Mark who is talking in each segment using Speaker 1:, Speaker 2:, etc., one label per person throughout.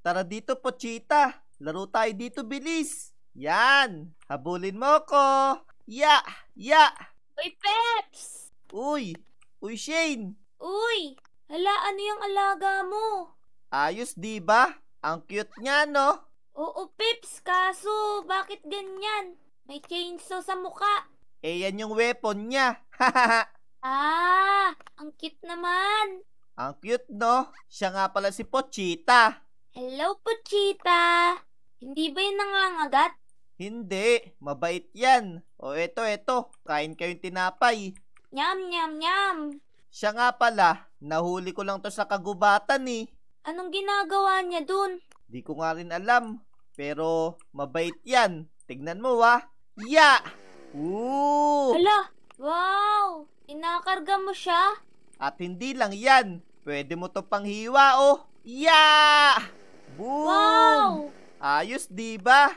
Speaker 1: Tara dito, Pochita. Laro tayo dito, bilis. Yan. Habulin mo ko. Ya, ya. Uy, Peps! Uy. Uy, Shane. Uy. Hala, ano yung alaga mo? Ayos, di ba? Ang cute niya, no? Oo, Pips.
Speaker 2: Kaso, bakit ganyan? May chainsaw sa muka.
Speaker 1: Eh, yan yung weapon niya.
Speaker 2: ah, ang cute naman.
Speaker 1: Ang cute, no? Siya nga pala si Pochita.
Speaker 2: Hello, Puchita! Hindi ba yung nangangagat?
Speaker 1: Hindi, mabait yan. O eto, eto, kain kayong tinapay.
Speaker 2: Nyam, nyam, nyam!
Speaker 1: Siya nga pala, nahuli ko lang to sa kagubatan eh.
Speaker 2: Anong ginagawa niya dun?
Speaker 1: Di ko nga rin alam, pero mabait yan. Tignan mo ha? Ah. Ya! Yeah! Ooh! Hala!
Speaker 2: Wow! Inakarga mo siya?
Speaker 1: At hindi lang yan. Pwede mo to panghiwa oh. Yeah! Boom! Wow! Ayos, di ba?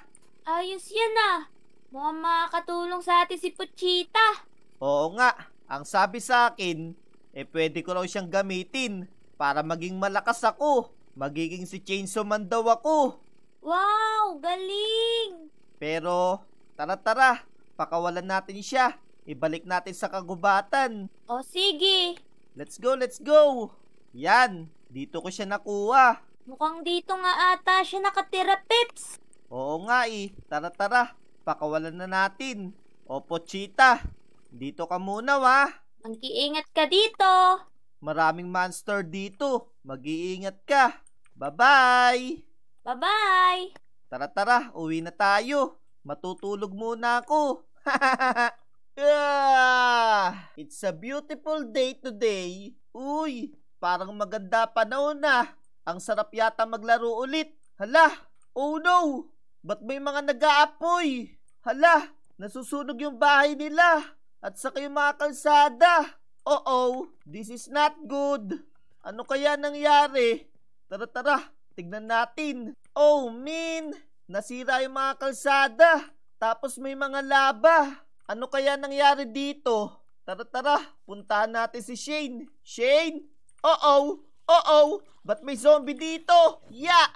Speaker 2: Ayos yan ah. Mukhang makakatulong sa atin si Puchita.
Speaker 1: Oo nga. Ang sabi sa akin, eh pwede ko raw siyang gamitin para maging malakas ako. Magiging si Chainsaw Man daw ako.
Speaker 2: Wow, galing!
Speaker 1: Pero, tara tara, pakawalan natin siya. Ibalik natin sa kagubatan. O sige. Let's go, let's go. Yan, dito ko siya nakuha.
Speaker 2: Mukhang dito nga
Speaker 1: ata siya nakatira, Peps. Oo nga eh. Tara tara, pakawalan na natin. Opo, Chita. Dito ka muna, wa. Mag-iingat ka dito. Maraming monster dito. Mag-iingat ka. Bye-bye. Bye-bye. Tara tara, uwi na tayo. Matutulog muna ako. it's a beautiful day today. Uy, parang maganda panahon na. Ang sarap yata maglaro ulit. Hala! Oh no! Ba't may mga nag-aapoy? Hala! Nasusunog yung bahay nila! At saka yung mga kalsada! Uh-oh! This is not good! Ano kaya nangyari? Tara tara! Tignan natin! Oh min! Nasira yung mga kalsada! Tapos may mga laba! Ano kaya nangyari dito? Tara tara! Puntahan natin si Shane! Shane! Uh-oh! Uh-oh! Ba't may zombie dito? Ya! Yeah.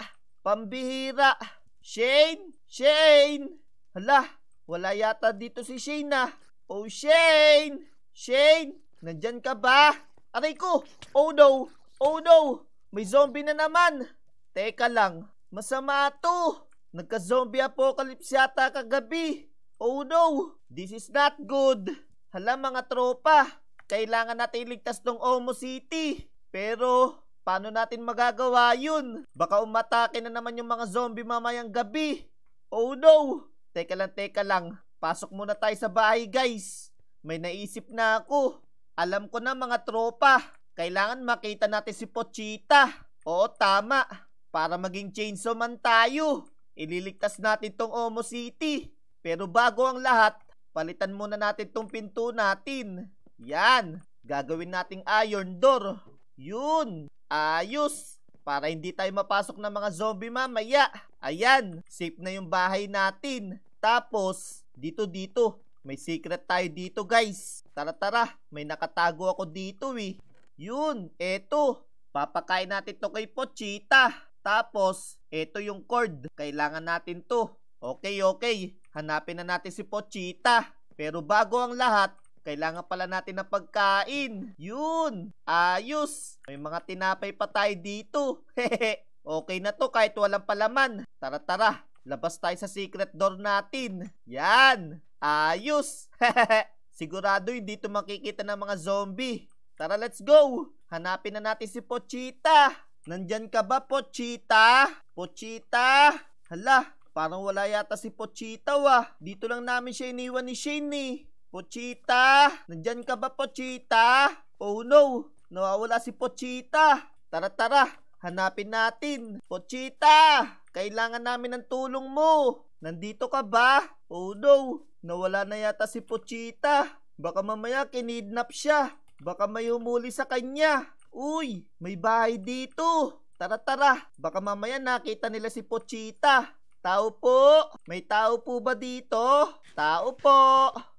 Speaker 1: Pambihira! Shane! Shane! Hala! Wala yata dito si Shane na. Ah. Oh, Shane! Shane! Nandyan ka ba? Aray ko! Oh no! Oh no! May zombie na naman! Teka lang, masama to! Nagka-zombie apocalypse yata kagabi! Oh no! This is not good! Hala mga tropa, kailangan natin iligtas tong Omo City. Pero, paano natin magagawa yun? Baka umatake na naman yung mga zombie mamayang gabi. Oh no! Teka lang, teka lang. Pasok muna tayo sa bahay, guys. May naisip na ako. Alam ko na mga tropa. Kailangan makita natin si Pochita. Oo, tama. Para maging chainsaw man tayo. Ililigtas natin tong Omo City. Pero bago ang lahat, palitan muna natin tong pinto natin. Yan. Gagawin nating iron door. Yun! Ayos! Para hindi tayo mapasok ng mga zombie mamaya. Ayan, safe na yung bahay natin. Tapos, dito dito. May secret tayo dito guys. Tara tara, may nakatago ako dito eh. Yun, eto. Papakain natin to kay Pochita. Tapos, eto yung cord. Kailangan natin to. Okay, okay. Hanapin na natin si Pochita. Pero bago ang lahat, kailangan pala natin ng pagkain. Yun. Ayos. May mga tinapay pa tayo dito. Hehe. okay na to kahit walang palaman. Tara tara. Labas tayo sa secret door natin. Yan. Ayos. Sigurado hindi to makikita ng mga zombie. Tara let's go. Hanapin na natin si Pochita. Nandyan ka ba Pochita? Pochita? Hala, parang wala yata si Pochita ah. Dito lang namin siya iniwan ni Shane eh. Pochita! Nandyan ka ba, Pochita? Oh no! Nawawala si Pochita! Tara, tara! Hanapin natin! Pochita! Kailangan namin ng tulong mo! Nandito ka ba? Oh no! Nawala na yata si Pochita! Baka mamaya kinidnap siya! Baka may humuli sa kanya! Uy! May bahay dito! Tara, tara! Baka mamaya nakita nila si Pochita! Tao po! May tao po ba dito? Tao po!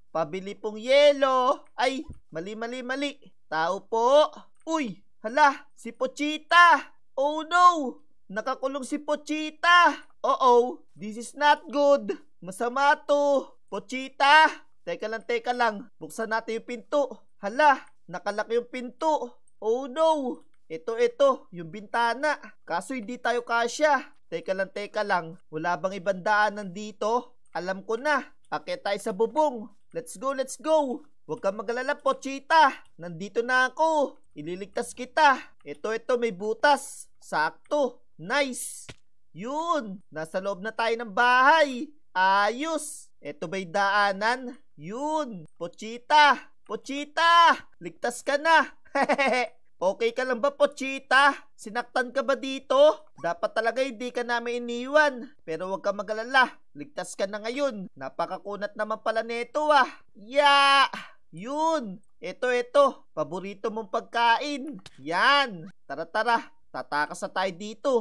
Speaker 1: Pabili pong yelo. Ay, mali, mali, mali. Tao po. Uy, hala, si Pochita. Oh no, nakakulong si Pochita. Uh-oh, this is not good. Masama to. Pochita, teka lang, teka lang. Buksan natin yung pinto. Hala, nakalaki yung pinto. Oh no, ito, ito, yung bintana. Kaso hindi tayo kasya. Teka lang, teka lang. Wala bang ibang daanan dito? Alam ko na. Akit tayo sa bubong. Let's go, let's go! Huwag kang magalala, Pochita! Nandito na ako! Ililigtas kita! Ito, ito, may butas! Sakto! Nice! Yun! Nasa loob na tayo ng bahay! Ayos! Ito ba'y daanan? Yun! Pochita! Pochita! Ligtas ka na! Hehehe! Okay ka lang ba, Pochita? Sinaktan ka ba dito? Dapat talaga hindi ka namin iniwan. Pero huwag ka magalala. Ligtas ka na ngayon. Napakakunat naman pala neto ah. Yeah! Yun! Ito, ito. Paborito mong pagkain. Yan! Tara, tara. Tatakas na tayo dito.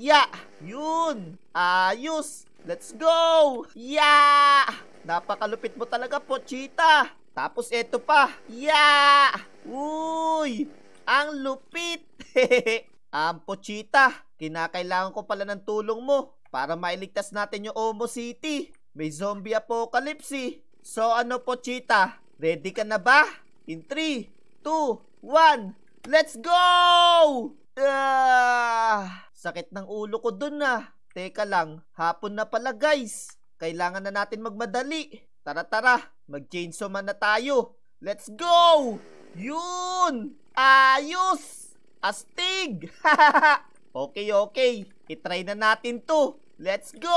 Speaker 1: Yeah! Yun! Ayos! Let's go! Yeah! Napakalupit mo talaga, Pochita. Tapos ito pa. Yeah! Uy! Ang lupit! Ang pochita, kinakailangan ko pala ng tulong mo para mailigtas natin yung Omo City. May zombie apocalypse So ano pochita, ready ka na ba? In 3, 2, 1, let's go! Ah, sakit ng ulo ko dun na. Ah. Teka lang, hapon na pala guys. Kailangan na natin magmadali. Tara tara, mag-chainsaw man na tayo. Let's go! Yun! Ayos! Astig! okay, okay. Itry na natin to. Let's go!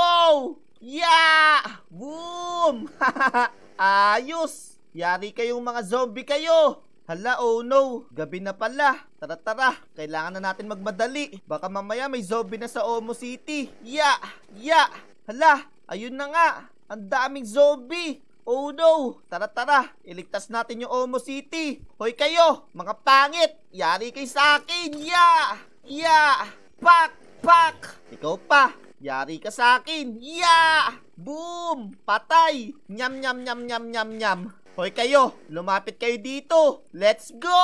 Speaker 1: Yeah! Boom! Ayos! Yari kayong mga zombie kayo! Hala, oh no! Gabi na pala. Tara, tara. Kailangan na natin magmadali. Baka mamaya may zombie na sa Omo City. Ya! Yeah, ya! Yeah. Hala! Ayun na nga! Ang daming zombie! Oh no! Tara tara! Iligtas natin yung Omo City! Hoy kayo! Mga pangit! Yari kay sa akin! Ya! Yeah! Ya! Yeah! Pak! Pak! Ikaw pa! Yari ka sa akin! Ya! Yeah! Boom! Patay! Nyam nyam nyam nyam nyam nyam! Hoy kayo! Lumapit kayo dito! Let's go!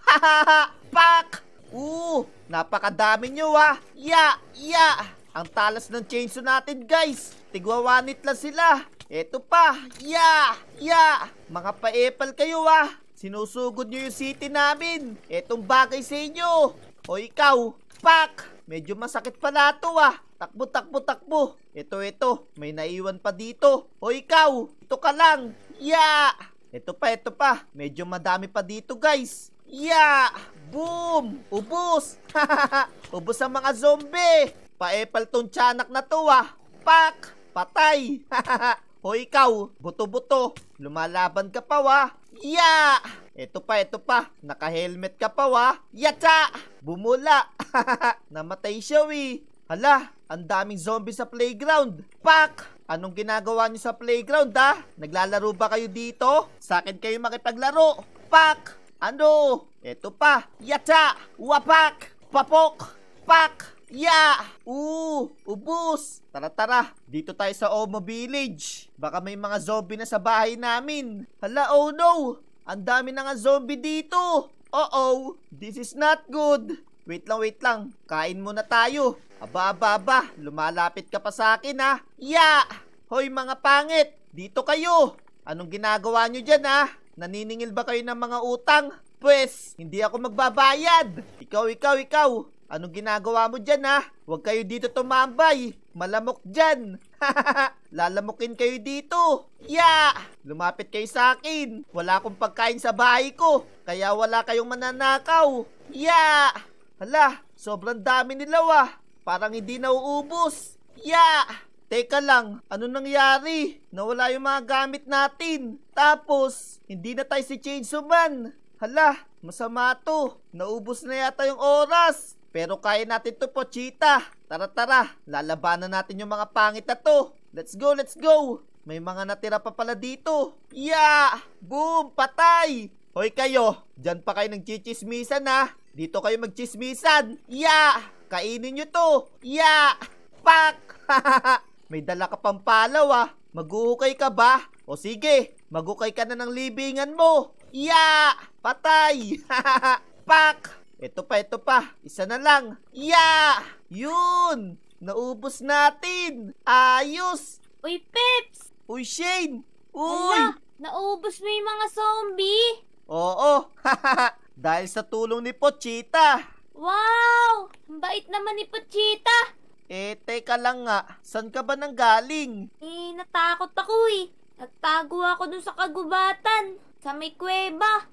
Speaker 1: Hahaha! Pak! Oo! Napakadami nyo ha! Ah. Ya! Yeah! Ya! Yeah! Ang talas ng chainsaw natin guys! Tigwa one lang sila! Eto pa! Yeah! Yeah! Mga paepal kayo ah! Sinusugod nyo yung city namin! Etong bagay sa inyo! O ikaw! Pak! Medyo masakit pala to ah! Takbo, takbo, takbo! Eto, eto! May naiwan pa dito! O ikaw! Ito ka lang! Yeah! Eto pa, eto pa! Medyo madami pa dito guys! Yeah! Boom! Ubus! Ubus ang mga zombie! pa Paepal tong tiyanak na to ah! Pak! Patay! Hoy ikaw, buto-buto. Lumalaban ka pa wa. Ya! Yeah! Ito pa, ito pa. Naka-helmet ka pa wa. Yatsa! Bumula. Namatay siya wi. Hala, ang daming zombie sa playground. Pak! Anong ginagawa niyo sa playground ah? Naglalaro ba kayo dito? Sa akin kayo makipaglaro. Pak! Ano? Ito pa. Yatsa! Wapak! Papok! Pak! Yeah! Oo! Ubus! Tara tara, dito tayo sa Omo Village. Baka may mga zombie na sa bahay namin. Hala, oh no! Ang dami na nga zombie dito! Uh-oh! This is not good! Wait lang, wait lang. Kain muna tayo. Aba, aba, aba. Lumalapit ka pa sa akin, ha? Yeah! Hoy, mga pangit! Dito kayo! Anong ginagawa nyo dyan, ha? Naniningil ba kayo ng mga utang? Pwes, hindi ako magbabayad. Ikaw, ikaw, ikaw. Anong ginagawa mo dyan ha? Huwag kayo dito tumambay. Malamok dyan. Lalamukin kayo dito. Ya! Lumapit kayo sa akin. Wala akong pagkain sa bahay ko. Kaya wala kayong mananakaw. Ya! Hala, sobrang dami nila ah. Parang hindi nauubos. Ya! Teka lang, ano nangyari? Nawala yung mga gamit natin. Tapos, hindi na tayo si Chainsaw Man. Hala, masama to. Naubos na yata yung oras. Pero kaya natin to Pochita. Tara tara, lalabanan natin yung mga pangit na to. Let's go, let's go. May mga natira pa pala dito. Yeah! Boom! Patay! Hoy kayo, dyan pa kayo nagchichismisan ha. Dito kayo magchismisan. Yeah! Kainin nyo to. Yeah! Pak! May dala ka pang palaw ah. Maguukay ka ba? O sige, magukay ka na ng libingan mo. Yeah! Patay! Pak! Ito pa, ito pa. Isa na lang. Yeah! Yun! Naubos natin! Ayos! Uy, Peps! Uy, Shane! Uy! Ala, naubos mo yung mga zombie? Oo! Dahil sa tulong ni Pochita! Wow! Ang bait naman ni Pochita! Eh, teka lang nga. San ka ba nang galing? Eh, natakot ako eh. Nagtago
Speaker 2: ako dun sa kagubatan. Sa may kuweba.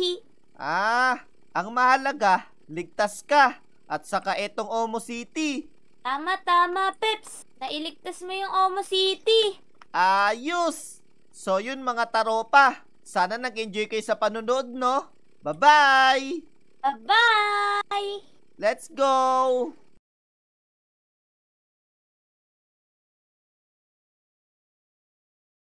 Speaker 1: ah, ang mahalaga, ligtas ka. At saka itong Omo City.
Speaker 2: Tama, tama, Peps. Nailigtas mo yung
Speaker 1: Omo City. Ayos! So yun mga taropa. Sana nag-enjoy kayo sa panunood, no? Bye-bye! Bye-bye! Let's go!